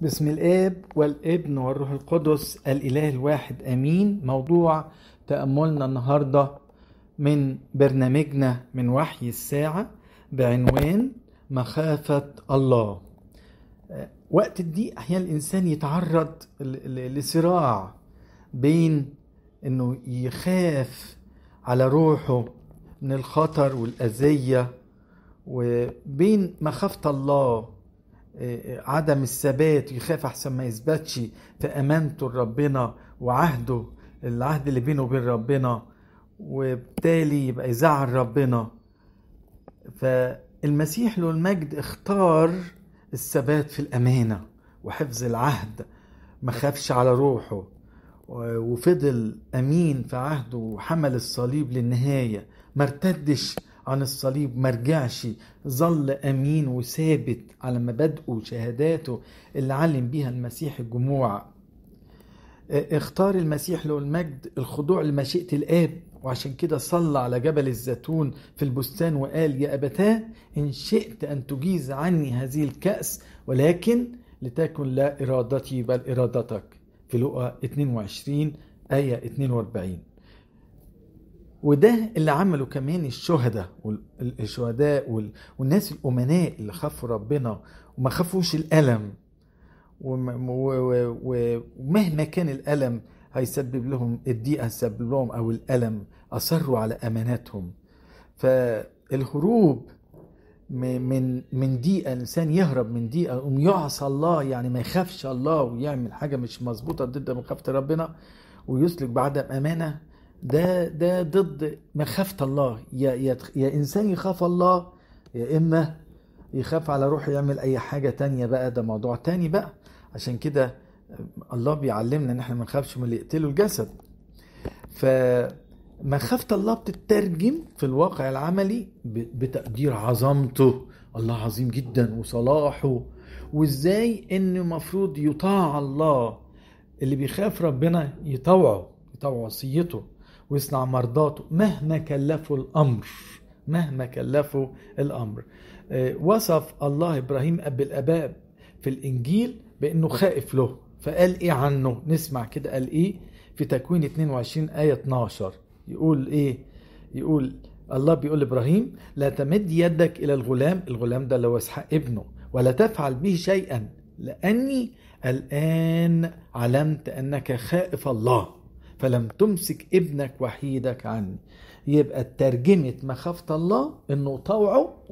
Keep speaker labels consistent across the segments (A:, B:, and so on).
A: باسم الاب والابن والروح القدس الاله الواحد امين موضوع تاملنا النهارده من برنامجنا من وحي الساعه بعنوان مخافه الله آه، وقت الضيق احيانا الانسان يتعرض لصراع بين انه يخاف على روحه من الخطر والاذيه وبين مخافه الله عدم الثبات يخاف احسن ما يثبتش في امانته لربنا وعهده العهد اللي بينه وبين ربنا وبالتالي يبقى يزعل ربنا فالمسيح له المجد اختار الثبات في الامانه وحفظ العهد ما خافش على روحه وفضل امين في عهده وحمل الصليب للنهايه ما ارتدش عن الصليب ما رجعش ظل امين وثابت على مبادئه وشهاداته اللي علم بيها المسيح الجموع آه، اختار المسيح له المجد الخضوع لمشيئه الاب وعشان كده صلى على جبل الزيتون في البستان وقال يا أبتاه إن شئت أن تجيز عني هذه الكأس ولكن لتكن لا إرادتي بل إرادتك في لقا 22 آية 42 وده اللي عمله كمان الشهداء والشهداء والناس الأمناء اللي خافوا ربنا وما خافوش الألم ومهما كان الألم هيسبب لهم الضيقة هيسبب لهم أو الألم أصروا على أماناتهم فالهروب من من ضيقة الإنسان يهرب من ضيقة يقوم يعصى الله يعني ما يخافش الله ويعمل حاجة مش مظبوطة ضد مخافة ربنا ويسلك بعدم أمانة ده ده ضد مخافة الله يا, يا, يا إنسان يخاف الله يا إما يخاف على روحه يعمل أي حاجة تانية بقى ده موضوع تاني بقى عشان كده الله بيعلمنا إن إحنا ما نخافش من اللي يقتله الجسد فمخافة الله بتترجم في الواقع العملي بتقدير عظمته الله عظيم جدا وصلاحه وازاي ان المفروض يطاع الله اللي بيخاف ربنا يطوعه يطوع وصيته ويصنع مرضاته مهما كلفه الأمر مهما كلفه الأمر آه، وصف الله إبراهيم أب الآباء في الإنجيل بأنه خائف له فقال إيه عنه نسمع كده قال إيه في تكوين 22 آية 12 يقول إيه يقول الله بيقول لابراهيم لا تمد يدك الى الغلام الغلام ده اللي هو اسحاق ابنه ولا تفعل به شيئا لاني الان علمت انك خائف الله فلم تمسك ابنك وحيدك عني يبقى ترجمة مخافة الله انه طوعه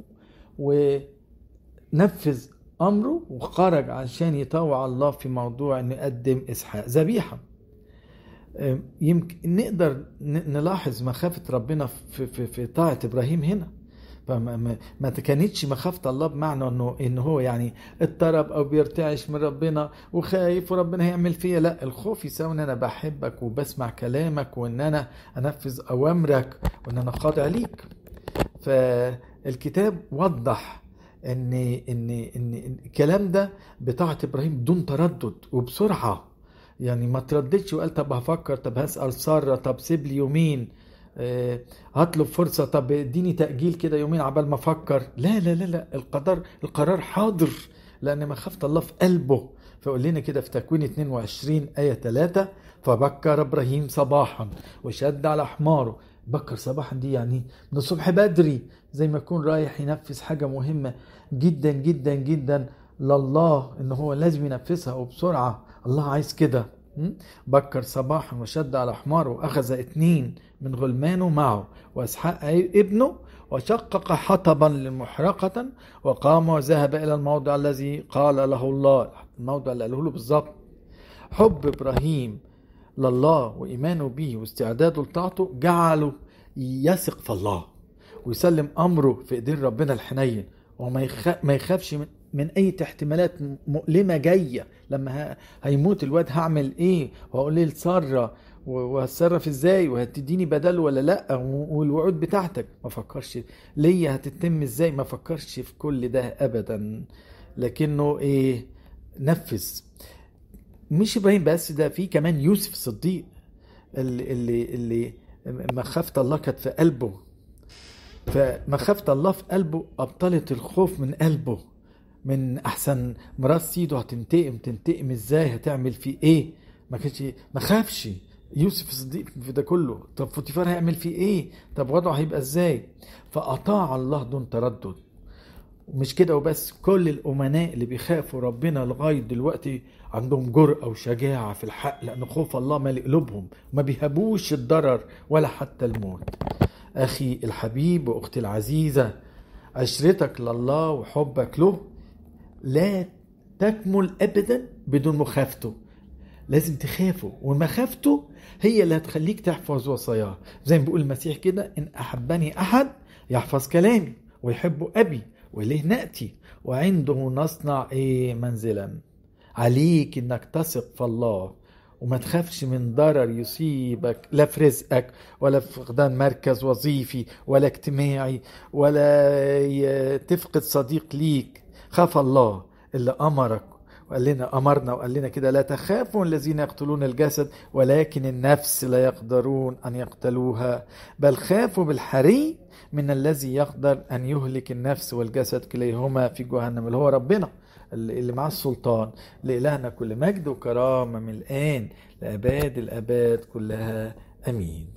A: ونفذ امره وخرج عشان يطوع الله في موضوع انه يقدم اسحاق ذبيحه يمكن نقدر نلاحظ مخافة ربنا في, في, في طاعة إبراهيم هنا ما كانتش مخافه الله بمعنى انه ان هو يعني اضطرب او بيرتعش من ربنا وخايف وربنا هيعمل فيا لا الخوف يساوي ان انا بحبك وبسمع كلامك وان انا انفذ اوامرك وان انا خاضع ليك فالكتاب وضح ان ان ان الكلام ده بطاعه ابراهيم بدون تردد وبسرعه يعني ما ترددش وقال طب هفكر طب هسال ساره طب سيب لي يومين هطلب آه، فرصه طب اديني تاجيل كده يومين عبال ما افكر لا لا لا لا القدر القرار حاضر لان ما خفت الله في قلبه فقول لنا كده في تكوين 22 آية 3 فبكر إبراهيم صباحا وشد على حماره بكر صباحا دي يعني من الصبح بدري زي ما يكون رايح ينفذ حاجة مهمة جدا جدا جدا لله إن هو لازم ينفذها وبسرعة الله عايز كده بكر صباحا وشد على حماره وأخذ اثنين من غلمانه معه وإسحاق ابنه وشقق حطبا لمحرقة وقام وذهب إلى الموضع الذي قال له الله الموضع اللي قاله له بالظبط حب إبراهيم لله وإيمانه به واستعداده لطاعته جعله يثق في الله ويسلم أمره في إيدين ربنا الحنين وما يخافش من من اي احتمالات مؤلمه جايه لما هيموت الواد هعمل ايه وهقول ايه لساره وهتصرف ازاي وهتديني بدل ولا لا والوعود بتاعتك ما فكرش ليا هتتم ازاي ما فكرش في كل ده ابدا لكنه ايه نفذ مش ابراهيم بس ده في كمان يوسف الصديق اللي اللي, اللي مخافه الله كانت في قلبه فمخافه الله في قلبه ابطلت الخوف من قلبه من احسن مرات سيده هتنتقم تنتقم ازاي هتعمل فيه ايه ما كانش ما خافش يوسف الصديق في ده كله طب فوتيفار هيعمل فيه ايه طب وضعه هيبقى ازاي فاطاع الله دون تردد مش كده وبس كل الامناء اللي بيخافوا ربنا لغايه دلوقتي عندهم جرأة وشجاعة في الحق لأن خوف الله مالي قلوبهم ما بيهبوش الضرر ولا حتى الموت أخي الحبيب وأختي العزيزة عشرتك لله وحبك له لا تكمل ابدا بدون مخافته لازم تخافه ومخافته هي اللي هتخليك تحفظ وصاياه زي ما بيقول المسيح كده ان احبني احد يحفظ كلامي ويحب ابي وليه ناتي وعنده نصنع ايه منزلا عليك انك تثق في الله وما تخافش من ضرر يصيبك لا في رزقك ولا في فقدان مركز وظيفي ولا اجتماعي ولا تفقد صديق ليك خاف الله اللي امرك وقال لنا امرنا وقال لنا كده لا تخافوا الذين يقتلون الجسد ولكن النفس لا يقدرون ان يقتلوها بل خافوا بالحري من الذي يقدر ان يهلك النفس والجسد كليهما في جهنم اللي هو ربنا اللي معاه السلطان لإلهنا كل مجد وكرامة من الآن لأباد الأباد كلها أمين